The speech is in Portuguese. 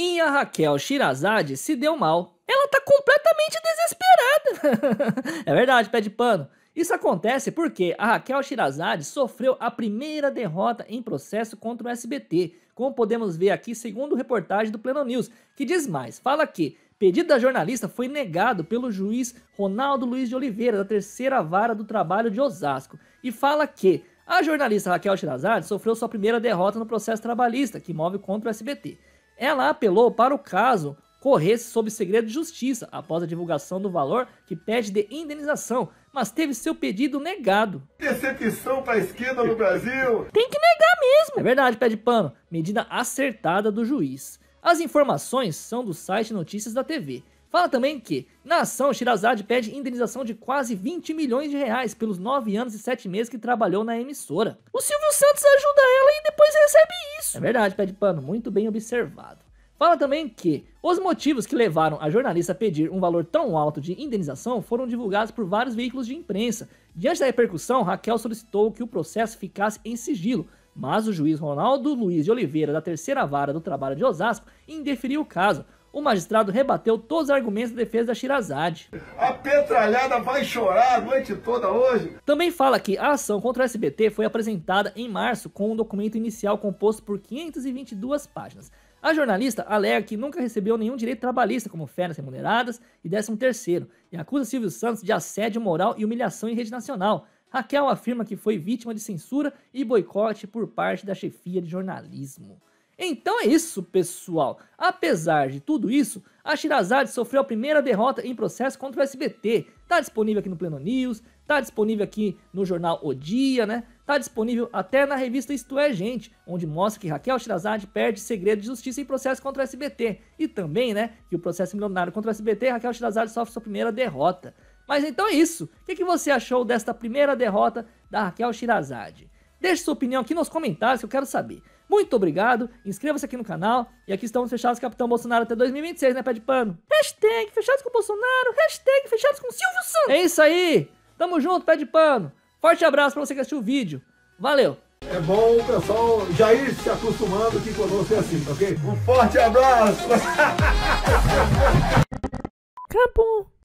Inha Raquel Shirazade se deu mal. Ela tá completamente desesperada. é verdade, pé de pano. Isso acontece porque a Raquel Shirazade sofreu a primeira derrota em processo contra o SBT, como podemos ver aqui segundo reportagem do Pleno News, que diz mais, fala que pedido da jornalista foi negado pelo juiz Ronaldo Luiz de Oliveira, da terceira vara do trabalho de Osasco, e fala que a jornalista Raquel Shirazade sofreu sua primeira derrota no processo trabalhista, que move contra o SBT. Ela apelou para o caso corresse sob segredo de justiça após a divulgação do valor que pede de indenização, mas teve seu pedido negado. Decepção para a esquerda no Brasil! Tem que negar mesmo! É verdade, pé de pano. Medida acertada do juiz. As informações são do site Notícias da TV. Fala também que Nação Shirazade pede indenização de quase 20 milhões de reais pelos 9 anos e 7 meses que trabalhou na emissora. O Silvio Santos ajuda ela e depois recebe isso. É verdade, pede pano, muito bem observado. Fala também que os motivos que levaram a jornalista a pedir um valor tão alto de indenização foram divulgados por vários veículos de imprensa. Diante da repercussão, Raquel solicitou que o processo ficasse em sigilo, mas o juiz Ronaldo Luiz de Oliveira, da terceira vara do trabalho de Osasco, indeferiu o caso o magistrado rebateu todos os argumentos da defesa da Shirazade. A petralhada vai chorar a noite toda hoje. Também fala que a ação contra o SBT foi apresentada em março com um documento inicial composto por 522 páginas. A jornalista alega que nunca recebeu nenhum direito trabalhista, como férias remuneradas e 13 terceiro, e acusa Silvio Santos de assédio moral e humilhação em rede nacional. Raquel afirma que foi vítima de censura e boicote por parte da chefia de jornalismo. Então é isso, pessoal. Apesar de tudo isso, a Shirazade sofreu a primeira derrota em processo contra o SBT. Tá disponível aqui no Pleno News, tá disponível aqui no jornal O Dia, né? Tá disponível até na revista Isto É Gente, onde mostra que Raquel Shirazade perde segredo de justiça em processo contra o SBT. E também, né, que o processo milionário contra o SBT, Raquel Shirazade sofre sua primeira derrota. Mas então é isso. O que, que você achou desta primeira derrota da Raquel Shirazade? Deixe sua opinião aqui nos comentários que eu quero saber. Muito obrigado, inscreva-se aqui no canal. E aqui estamos fechados com o Capitão Bolsonaro até 2026, né, pé de pano? Hashtag fechados com o Bolsonaro, hashtag fechados com o Silvio Santos. É isso aí, tamo junto, pé de pano. Forte abraço pra você que assistiu o vídeo. Valeu! É bom o pessoal já ir se acostumando aqui conosco é assim, ok? Um forte abraço! Acabou!